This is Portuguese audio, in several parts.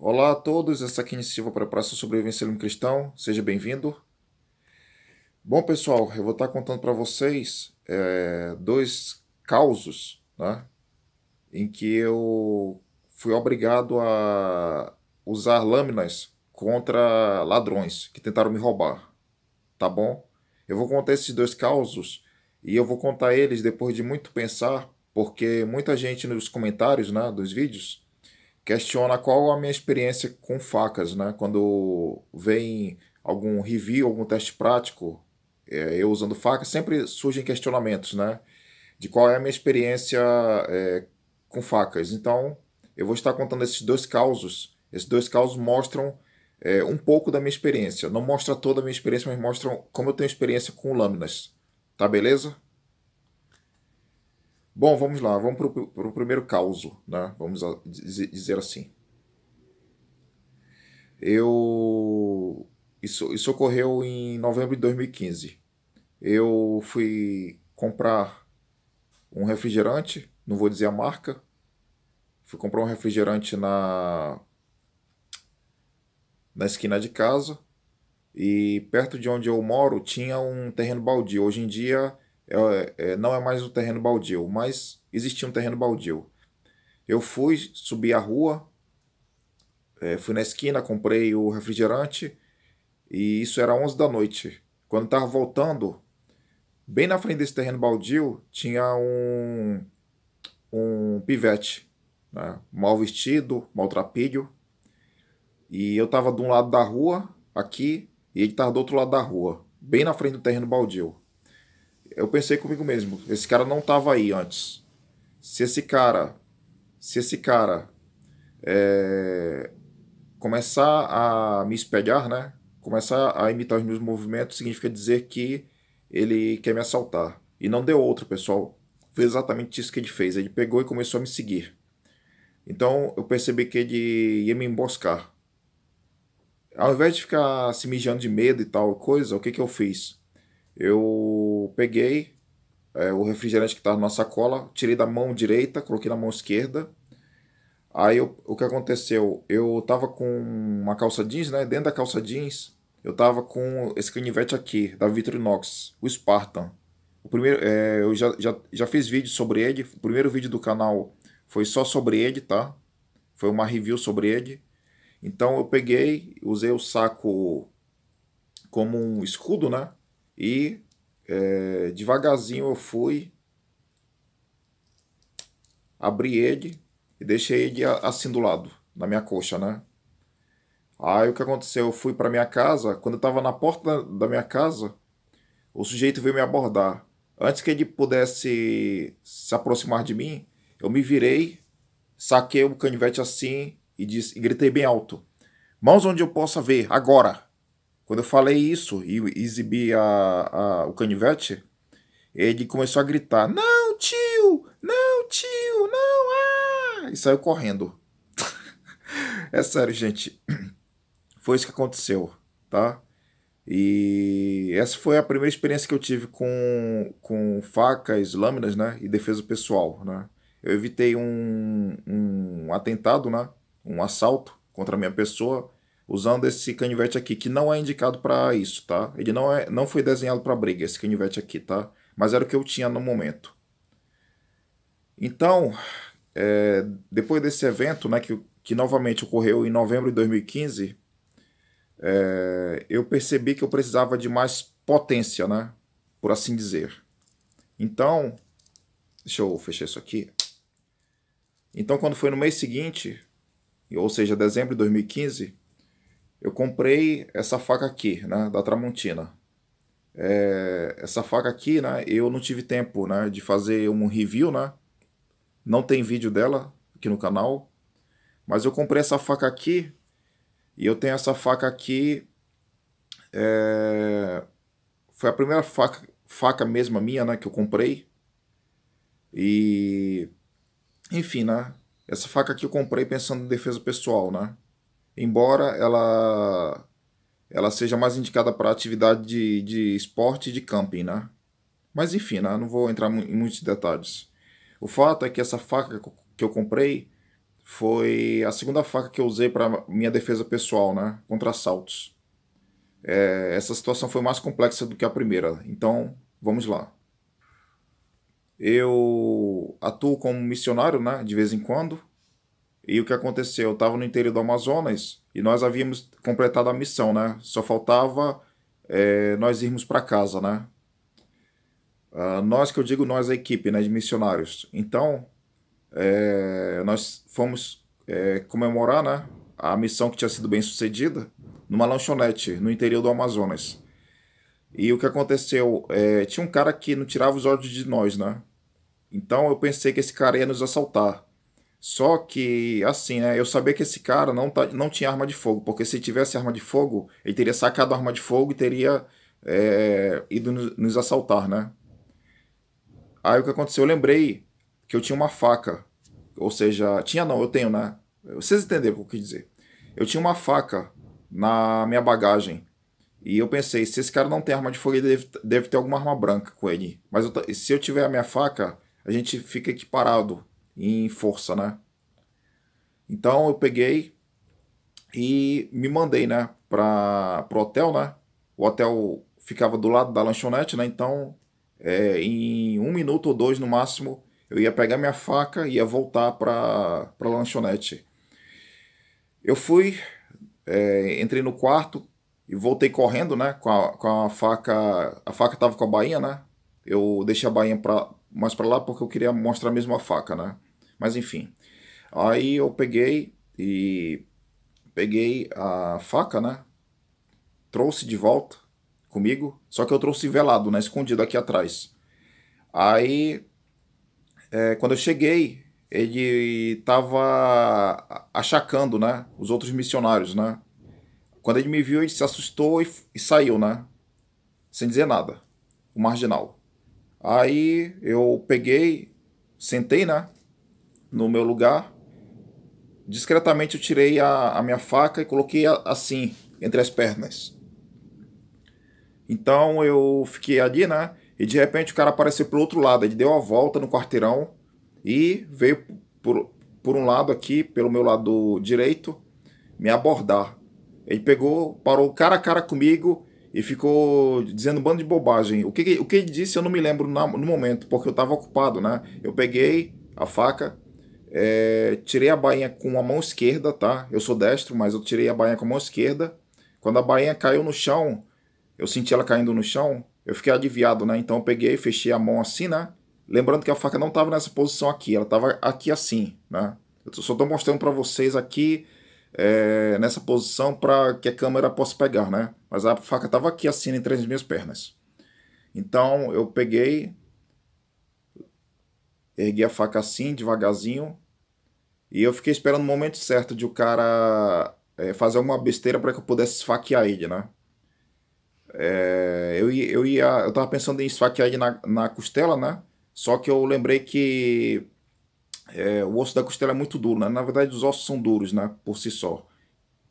Olá a todos, essa aqui é iniciativa para a Praça Sobrevivencialismo Cristão, seja bem-vindo. Bom, pessoal, eu vou estar contando para vocês é, dois causos né, em que eu fui obrigado a usar lâminas contra ladrões que tentaram me roubar, tá bom? Eu vou contar esses dois causos e eu vou contar eles depois de muito pensar, porque muita gente nos comentários né, dos vídeos questiona qual a minha experiência com facas, né? Quando vem algum review, algum teste prático, é, eu usando faca, sempre surgem questionamentos, né? De qual é a minha experiência é, com facas. Então, eu vou estar contando esses dois causos. Esses dois causos mostram é, um pouco da minha experiência. Não mostra toda a minha experiência, mas mostram como eu tenho experiência com lâminas. Tá beleza? Bom, vamos lá, vamos para o primeiro caso, né? vamos dizer assim. Eu isso, isso ocorreu em novembro de 2015. Eu fui comprar um refrigerante, não vou dizer a marca. Fui comprar um refrigerante na na esquina de casa e perto de onde eu moro tinha um terreno baldio. Hoje em dia é, é, não é mais o um terreno baldio, mas existia um terreno baldio. Eu fui, subi a rua, é, fui na esquina, comprei o refrigerante e isso era 11 da noite. Quando estava voltando, bem na frente desse terreno baldio, tinha um, um pivete, né? mal vestido, maltrapilho. E eu estava de um lado da rua, aqui, e ele estava do outro lado da rua, bem na frente do terreno baldio eu pensei comigo mesmo, esse cara não estava aí antes. Se esse cara, se esse cara é, começar a me espelhar, né? Começar a imitar os meus movimentos significa dizer que ele quer me assaltar. E não deu outro, pessoal. Foi exatamente isso que ele fez. Ele pegou e começou a me seguir. Então eu percebi que ele ia me emboscar. Ao invés de ficar se mijando de medo e tal coisa, o que, que eu fiz? Eu peguei é, o refrigerante que estava tá na sacola, tirei da mão direita, coloquei na mão esquerda. Aí eu, o que aconteceu? Eu estava com uma calça jeans, né? Dentro da calça jeans, eu estava com esse canivete aqui, da Vitrinox, o Spartan. O primeiro, é, eu já, já, já fiz vídeo sobre ele. O primeiro vídeo do canal foi só sobre ele, tá? Foi uma review sobre ele. Então eu peguei, usei o saco como um escudo, né? E é, devagarzinho eu fui, abri ele e deixei ele assim do lado, na minha coxa, né? Aí o que aconteceu? Eu fui para minha casa, quando eu estava na porta da minha casa, o sujeito veio me abordar. Antes que ele pudesse se aproximar de mim, eu me virei, saquei o canivete assim e, disse, e gritei bem alto: Mãos onde eu possa ver, agora! Quando eu falei isso e exibi a, a, o canivete, ele começou a gritar: Não, tio! Não, tio! Não! Ah! E saiu correndo. é sério, gente. Foi isso que aconteceu, tá? E essa foi a primeira experiência que eu tive com, com facas, lâminas, né? E defesa pessoal, né? Eu evitei um, um atentado, né? Um assalto contra a minha pessoa usando esse canivete aqui, que não é indicado para isso, tá? Ele não, é, não foi desenhado para briga, esse canivete aqui, tá? Mas era o que eu tinha no momento. Então, é, depois desse evento, né, que, que novamente ocorreu em novembro de 2015, é, eu percebi que eu precisava de mais potência, né? Por assim dizer. Então, deixa eu fechar isso aqui. Então, quando foi no mês seguinte, ou seja, dezembro de 2015, eu comprei essa faca aqui, né, da Tramontina. É, essa faca aqui, né, eu não tive tempo, né, de fazer um review, né. Não tem vídeo dela aqui no canal, mas eu comprei essa faca aqui e eu tenho essa faca aqui. É, foi a primeira faca, faca mesma minha, né, que eu comprei. E enfim, né? Essa faca aqui eu comprei pensando em defesa pessoal, né? embora ela ela seja mais indicada para atividade de, de esporte e de camping, né? Mas enfim, né? não vou entrar em muitos detalhes. O fato é que essa faca que eu comprei foi a segunda faca que eu usei para minha defesa pessoal, né? Contra assaltos. É, essa situação foi mais complexa do que a primeira, então vamos lá. Eu atuo como missionário, né? De vez em quando. E o que aconteceu? Eu estava no interior do Amazonas e nós havíamos completado a missão, né? Só faltava é, nós irmos para casa, né? Uh, nós que eu digo nós, a equipe né, de missionários. Então, é, nós fomos é, comemorar né, a missão que tinha sido bem sucedida numa lanchonete no interior do Amazonas. E o que aconteceu? É, tinha um cara que não tirava os olhos de nós, né? Então eu pensei que esse cara ia nos assaltar. Só que, assim, né? Eu sabia que esse cara não, tá, não tinha arma de fogo, porque se tivesse arma de fogo, ele teria sacado a arma de fogo e teria é, ido nos, nos assaltar, né? Aí o que aconteceu? Eu lembrei que eu tinha uma faca. Ou seja, tinha não, eu tenho, né? Vocês entenderam o que eu quis dizer. Eu tinha uma faca na minha bagagem. E eu pensei, se esse cara não tem arma de fogo, ele deve, deve ter alguma arma branca com ele. Mas eu, se eu tiver a minha faca, a gente fica equiparado em força, né? Então eu peguei e me mandei, né, para o hotel, né? O hotel ficava do lado da lanchonete, né? Então, é, em um minuto ou dois no máximo, eu ia pegar minha faca e ia voltar para a lanchonete. Eu fui, é, entrei no quarto e voltei correndo, né? Com a, com a faca, a faca tava com a bainha, né? Eu deixei a bainha para mais para lá porque eu queria mostrar mesmo a faca, né? Mas enfim. Aí eu peguei e peguei a faca, né? Trouxe de volta comigo, só que eu trouxe velado, né? Escondido aqui atrás. Aí, é, quando eu cheguei, ele estava achacando, né? Os outros missionários, né? Quando ele me viu, ele se assustou e, e saiu, né? Sem dizer nada. O marginal. Aí eu peguei, sentei, né? no meu lugar. Discretamente eu tirei a, a minha faca e coloquei a, assim, entre as pernas. Então eu fiquei ali, né? E de repente o cara apareceu pelo outro lado. Ele deu a volta no quarteirão e veio por, por um lado aqui, pelo meu lado direito, me abordar. Ele pegou, parou cara a cara comigo e ficou dizendo um bando de bobagem. O que, o que ele disse eu não me lembro na, no momento, porque eu estava ocupado, né? Eu peguei a faca, é, tirei a bainha com a mão esquerda, tá? Eu sou destro, mas eu tirei a bainha com a mão esquerda. Quando a bainha caiu no chão, eu senti ela caindo no chão, eu fiquei adiviado, né? Então eu peguei, fechei a mão assim, né? Lembrando que a faca não estava nessa posição aqui, ela estava aqui assim, né? Eu só estou mostrando para vocês aqui é, nessa posição para que a câmera possa pegar, né? Mas a faca estava aqui assim entre as minhas pernas. Então eu peguei, ergui a faca assim, devagarzinho. E eu fiquei esperando o momento certo de o cara é, fazer alguma besteira para que eu pudesse esfaquear ele, né? É, eu, eu ia. Eu tava pensando em esfaquear ele na, na costela, né? Só que eu lembrei que é, o osso da costela é muito duro, né? Na verdade, os ossos são duros, né? Por si só.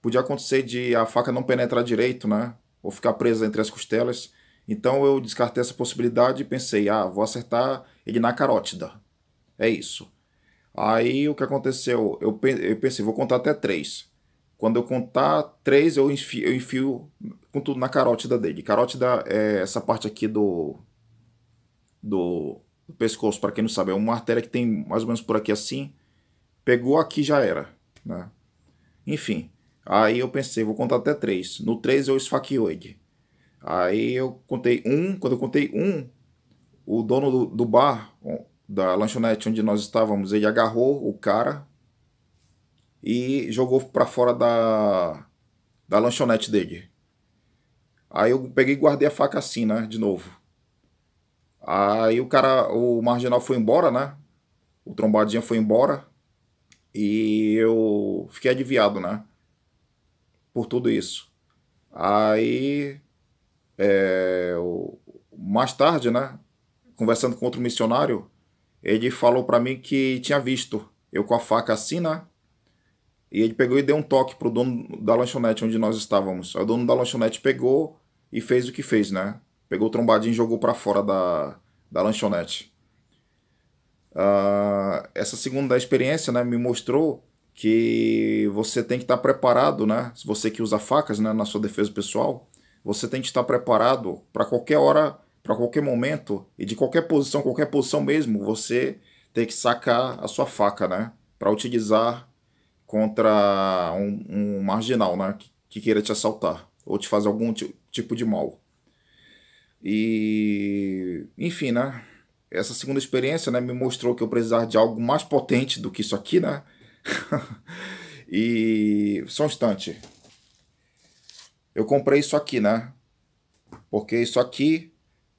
Podia acontecer de a faca não penetrar direito, né? Ou ficar presa entre as costelas. Então eu descartei essa possibilidade e pensei, ah, vou acertar ele na carótida. É isso. Aí o que aconteceu? Eu, pensei, vou contar até três. Quando eu contar três, eu enfio, eu enfio com tudo na carótida dele. Carótida é essa parte aqui do, do, do pescoço, para quem não sabe. É uma artéria que tem mais ou menos por aqui assim. Pegou aqui, já era. Né? Enfim, aí eu pensei, vou contar até três. No três eu esfaqueio ele. Aí eu contei um. Quando eu contei um, o dono do, do bar, da lanchonete onde nós estávamos, ele agarrou o cara e jogou para fora da, da lanchonete dele. Aí eu peguei e guardei a faca assim, né, de novo. Aí o cara, o marginal foi embora, né? O trombadinha foi embora e eu fiquei adiviado, né? Por tudo isso. Aí, é, mais tarde, né? Conversando com outro missionário, ele falou para mim que tinha visto eu com a faca assim, né? E ele pegou e deu um toque pro dono da lanchonete onde nós estávamos. O dono da lanchonete pegou e fez o que fez, né? Pegou o trombadinho e jogou para fora da, da lanchonete. Uh, essa segunda experiência, né, me mostrou que você tem que estar preparado, né? Se você que usa facas, né, na sua defesa pessoal, você tem que estar preparado para qualquer hora para qualquer momento e de qualquer posição, qualquer posição mesmo, você tem que sacar a sua faca, né? Para utilizar contra um, um marginal, né? Que, que, queira te assaltar ou te fazer algum tipo de mal. E, enfim, né? Essa segunda experiência né, me mostrou que eu precisava de algo mais potente do que isso aqui, né? e só um instante. Eu comprei isso aqui, né? Porque isso aqui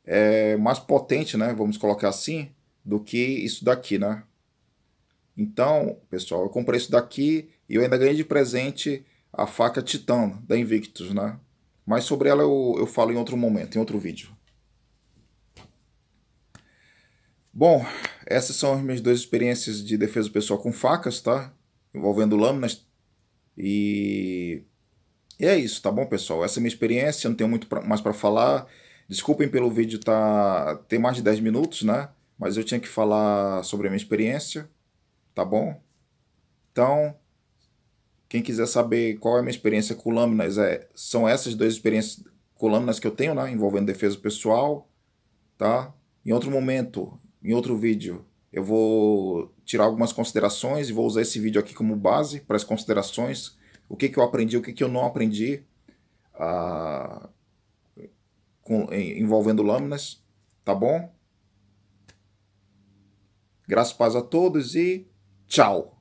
é, mais potente, né? Vamos colocar assim, do que isso daqui, né? Então, pessoal, eu comprei isso daqui e eu ainda ganhei de presente a faca Titan da Invictus, né? Mas sobre ela eu, eu falo em outro momento, em outro vídeo. Bom, essas são as minhas duas experiências de defesa pessoal com facas, tá? Envolvendo lâminas. E, e é isso, tá bom, pessoal? Essa é a minha experiência, não tenho muito pra, mais para falar. Desculpem pelo vídeo tá ter mais de 10 minutos, né? Mas eu tinha que falar sobre a minha experiência, tá bom? Então, quem quiser saber qual é a minha experiência com lâminas, é, são essas duas experiências com lâminas que eu tenho, né? Envolvendo defesa pessoal, tá? Em outro momento, em outro vídeo, eu vou tirar algumas considerações e vou usar esse vídeo aqui como base para as considerações. O que, que eu aprendi, o que, que eu não aprendi. Ah, com, envolvendo lâminas, tá bom? Graças a todos e tchau!